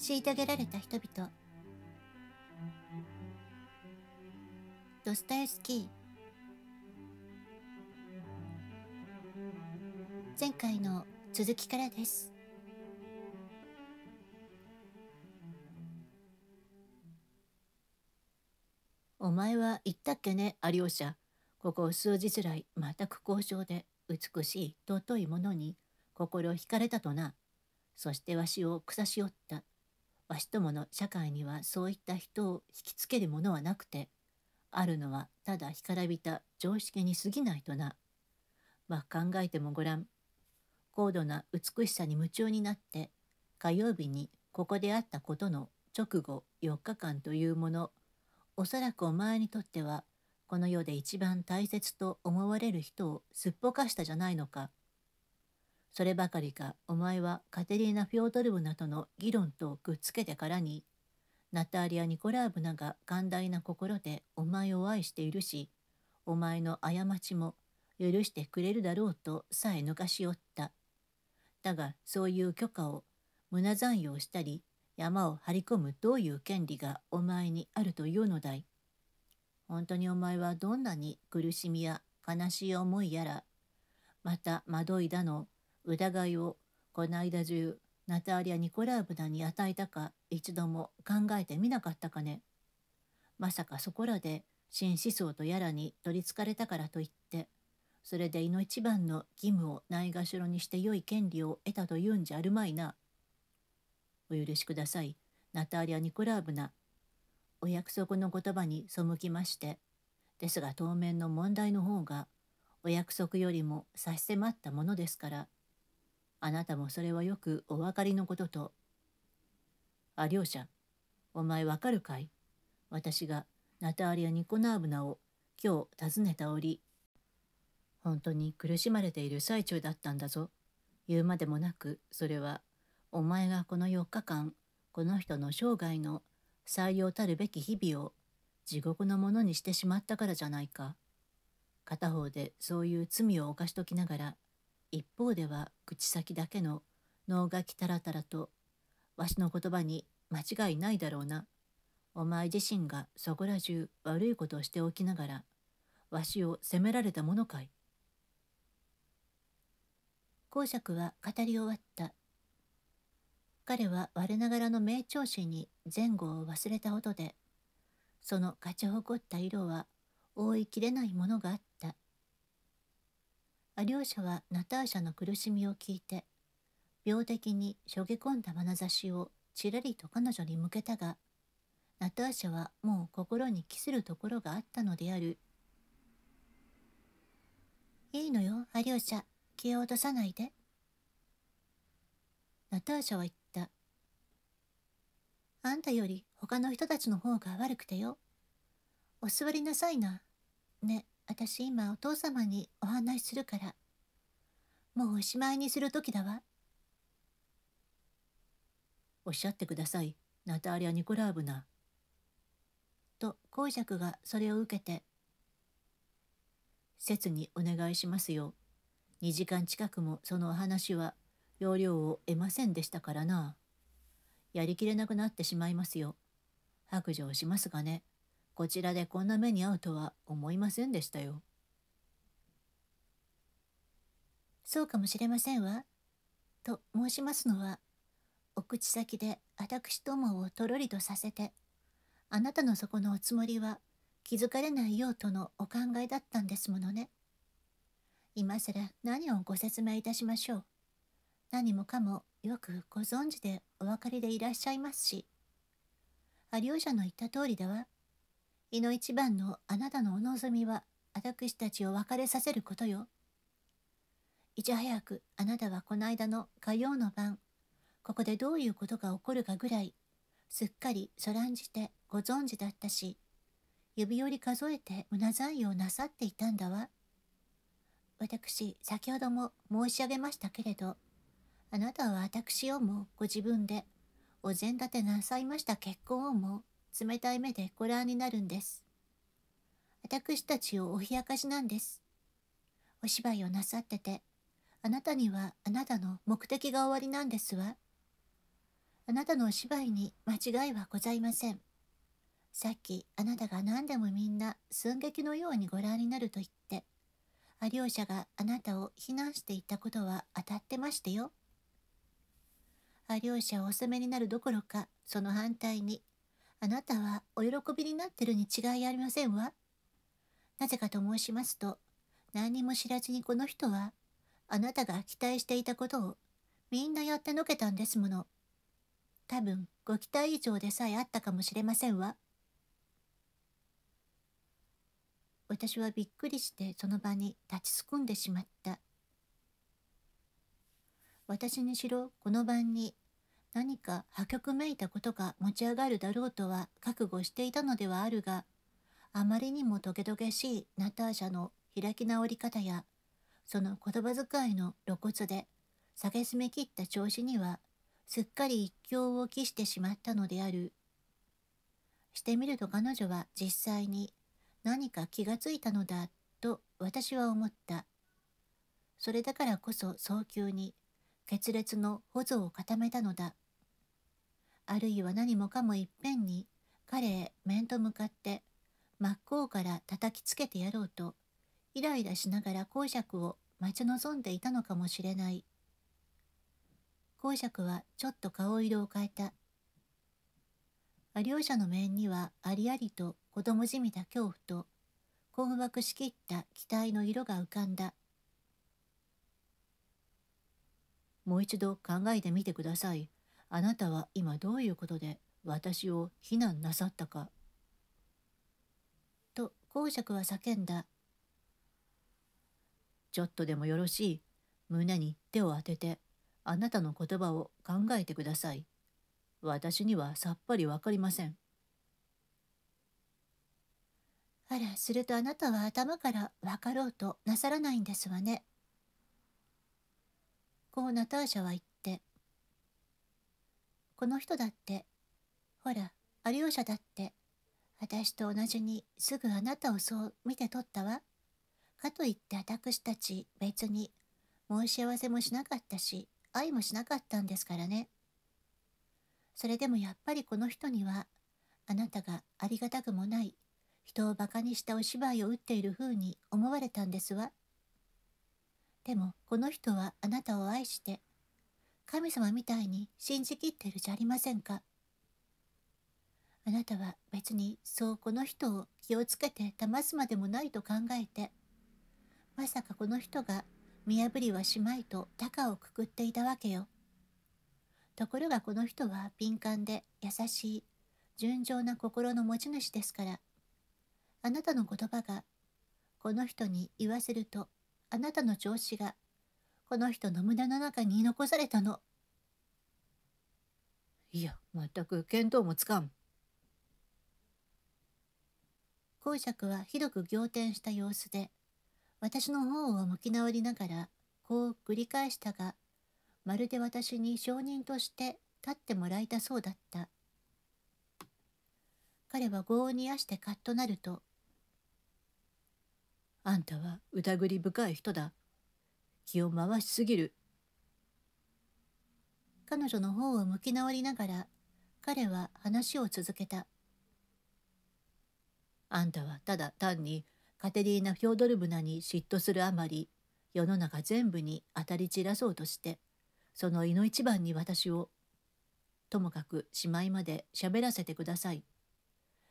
虐げられた人々ドスタエスキー前回の続きからですお前は言ったっけねアリオシャここ数日来全く交渉で美しい尊いものに心惹かれたとなそしてわしを草しおったわしどもの社会にはそういった人を引きつけるものはなくてあるのはただ干からびた常識に過ぎないとな。まあ考えてもごらん。高度な美しさに夢中になって火曜日にここであったことの直後4日間というものおそらくお前にとってはこの世で一番大切と思われる人をすっぽかしたじゃないのか。そればかりかお前はカテリーナ・フィオドルブナとの議論とくっつけてからにナタリア・ニコラーブナが寛大な心でお前を愛しているしお前の過ちも許してくれるだろうとさえ抜かしおった。だがそういう許可を胸残用したり山を張り込むどういう権利がお前にあるというのだい。本当にお前はどんなに苦しみや悲しい思いやらまた惑いだの疑いをこの間中ナターリア・ニコラーブナに与えたか一度も考えてみなかったかね。まさかそこらで新思想とやらに取りつかれたからといってそれでいの一番の義務をないがしろにして良い権利を得たというんじゃあるまいな。お許しくださいナターリア・ニコラーブナ。お約束の言葉に背きましてですが当面の問題の方がお約束よりも差し迫ったものですからあなたもそれはよくお分かりのことと。あ、両者、お前わかるかい私がナターリア・ニコナーブナを今日訪ねた折、本当に苦しまれている最中だったんだぞ。言うまでもなく、それは、お前がこの4日間、この人の生涯の採用たるべき日々を地獄のものにしてしまったからじゃないか。片方でそういう罪を犯しときながら、一方では口先だけの能書きたらたらとわしの言葉に間違いないだろうな。お前自身がそこら中悪いことをしておきながらわしを責められたものかい。公爵は語り終わった。彼は我ながらの名調子に前後を忘れた音でその勝ち誇った色は覆いきれないものがあった。アリョーシャはナターシャの苦しみを聞いて、病的にしょげ込んだ眼差しをちらりと彼女に向けたが、ナターシャはもう心に帰するところがあったのである。いいのよ、アリョーシャ。気を落とさないで。ナターシャは言った。あんたより他の人たちの方が悪くてよ。お座りなさいな。ね。私今お父様にお話しするから、もうおしまいにする時だわ。おっしゃってください、ナターリア・ニコラーブナ。と、公爵がそれを受けて、切にお願いしますよ。2時間近くもそのお話は要領を得ませんでしたからな。やりきれなくなってしまいますよ。白状しますがね。こちらでこんな目に遭うとは思いませんでしたよ。そうかもしれませんわ。と申しますのは、お口先で私どもをとろりとさせて、あなたのそこのおつもりは気づかれないようとのお考えだったんですものね。今更何をご説明いたしましょう。何もかもよくご存知でお分かりでいらっしゃいますし。有吉の言った通りだわ。いの一番のあなたのお望みは私たちを別れさせることよ。いち早くあなたはこの間の火曜の晩、ここでどういうことが起こるかぐらい、すっかりそらんじてご存知だったし、指折り数えて胸残用なさっていたんだわ。私、先ほども申し上げましたけれど、あなたは私をもご自分でお膳立てなさいました結婚をも冷たい目でご覧になるんです。私たちをお冷やかしなんです。お芝居をなさってて、あなたにはあなたの目的が終わりなんですわ。あなたのお芝居に間違いはございません。さっきあなたが何でもみんな寸劇のようにご覧になると言って、有吉があなたを非難していたことは当たってましたよ。有吉をお責めになるどころか、その反対にあなたはお喜びになってるに違いありませんわ。なぜかと申しますと、何にも知らずにこの人は、あなたが期待していたことを、みんなやってのけたんですもの。多分、ご期待以上でさえあったかもしれませんわ。私はびっくりしてその場に立ちすくんでしまった。私にしろこの晩に何か破局めいたことが持ち上がるだろうとは覚悟していたのではあるが、あまりにもトゲトゲしいナターシャの開き直り方や、その言葉遣いの露骨で、蔑めきった調子には、すっかり一興を期してしまったのである。してみると彼女は実際に何か気がついたのだと私は思った。それだからこそ早急に決裂の補助を固めたのだ。あるいは何もかもいっぺんに彼へ面と向かって真っ向から叩きつけてやろうとイライラしながら公爵を待ち望んでいたのかもしれない公爵はちょっと顔色を変えた両者の面にはありありと子供じみた恐怖と困惑しきった期待の色が浮かんだもう一度考えてみてくださいあなたは今どういうことで私を非難なさったか。と公爵は叫んだ。ちょっとでもよろしい。胸に手を当てて、あなたの言葉を考えてください。私にはさっぱりわかりません。あら、するとあなたは頭から分かろうとなさらないんですわね。こうナターシャは言っこの人だって。ほら、アリ者シャだって。私と同じにすぐあなたをそう見て取ったわ。かといって私たち別に申し合わせもしなかったし、愛もしなかったんですからね。それでもやっぱりこの人には、あなたがありがたくもない、人を馬鹿にしたお芝居を打っている風に思われたんですわ。でもこの人はあなたを愛して、神様みたいに信じきってるじゃありませんかあなたは別にそうこの人を気をつけて騙すまでもないと考えてまさかこの人が見破りはしまいと高をくくっていたわけよところがこの人は敏感で優しい純情な心の持ち主ですからあなたの言葉がこの人に言わせるとあなたの調子がこの人の胸の中に残されたの。いや、全く見当もつかん。公爵はひどく仰天した様子で、私の方を向き直りながら、こう繰り返したが、まるで私に証人として立ってもらいたそうだった。彼は業を煮やしてカッとなると、あんたは疑り深い人だ。気を回しすぎる。彼女の方を向き直りながら、彼は話を続けた。あんたはただ単にカテリーナ・フョードルブナに嫉妬するあまり、世の中全部に当たり散らそうとして、その胃の一番に私を、ともかくしまいまで喋らせてください。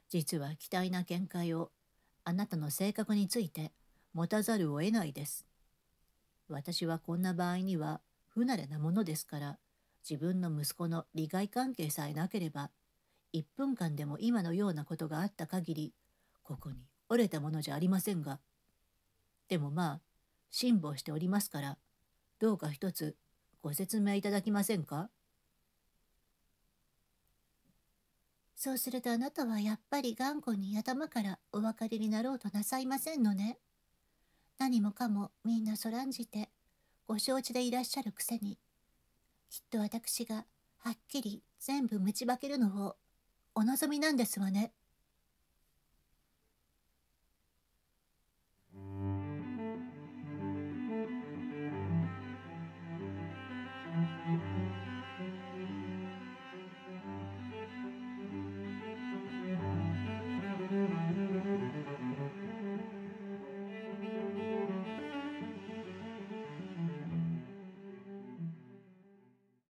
実は期待な見解を、あなたの性格について持たざるを得ないです。私はこんな場合には不慣れなものですから自分の息子の利害関係さえなければ1分間でも今のようなことがあった限りここに折れたものじゃありませんがでもまあ辛抱しておりますからどうか一つご説明いただきませんかそうするとあなたはやっぱり頑固に頭からお別れになろうとなさいませんのね。何もかもみんなそらんじてご承知でいらっしゃるくせにきっと私がはっきり全部むちばけるのをお望みなんですわね。